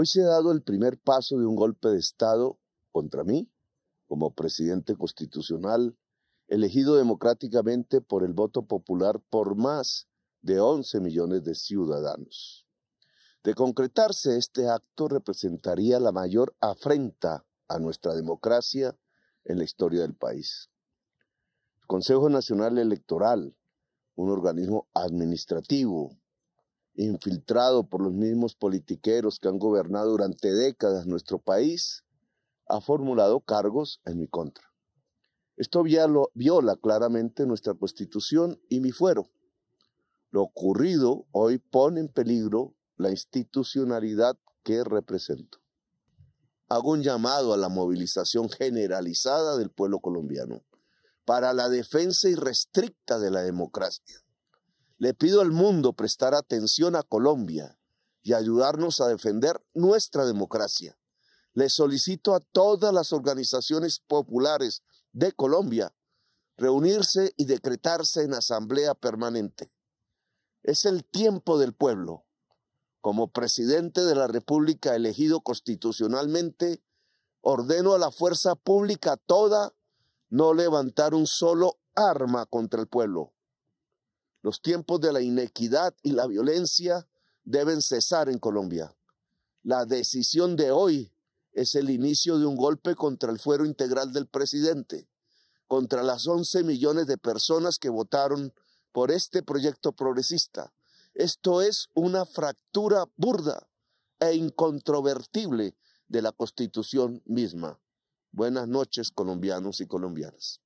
Hoy se ha dado el primer paso de un golpe de Estado contra mí, como presidente constitucional, elegido democráticamente por el voto popular por más de 11 millones de ciudadanos. De concretarse, este acto representaría la mayor afrenta a nuestra democracia en la historia del país. El Consejo Nacional Electoral, un organismo administrativo infiltrado por los mismos politiqueros que han gobernado durante décadas nuestro país, ha formulado cargos en mi contra. Esto viola claramente nuestra constitución y mi fuero. Lo ocurrido hoy pone en peligro la institucionalidad que represento. Hago un llamado a la movilización generalizada del pueblo colombiano para la defensa irrestricta de la democracia le pido al mundo prestar atención a Colombia y ayudarnos a defender nuestra democracia. Le solicito a todas las organizaciones populares de Colombia reunirse y decretarse en asamblea permanente. Es el tiempo del pueblo. Como presidente de la República elegido constitucionalmente, ordeno a la fuerza pública toda no levantar un solo arma contra el pueblo. Los tiempos de la inequidad y la violencia deben cesar en Colombia. La decisión de hoy es el inicio de un golpe contra el fuero integral del presidente, contra las 11 millones de personas que votaron por este proyecto progresista. Esto es una fractura burda e incontrovertible de la Constitución misma. Buenas noches, colombianos y colombianas.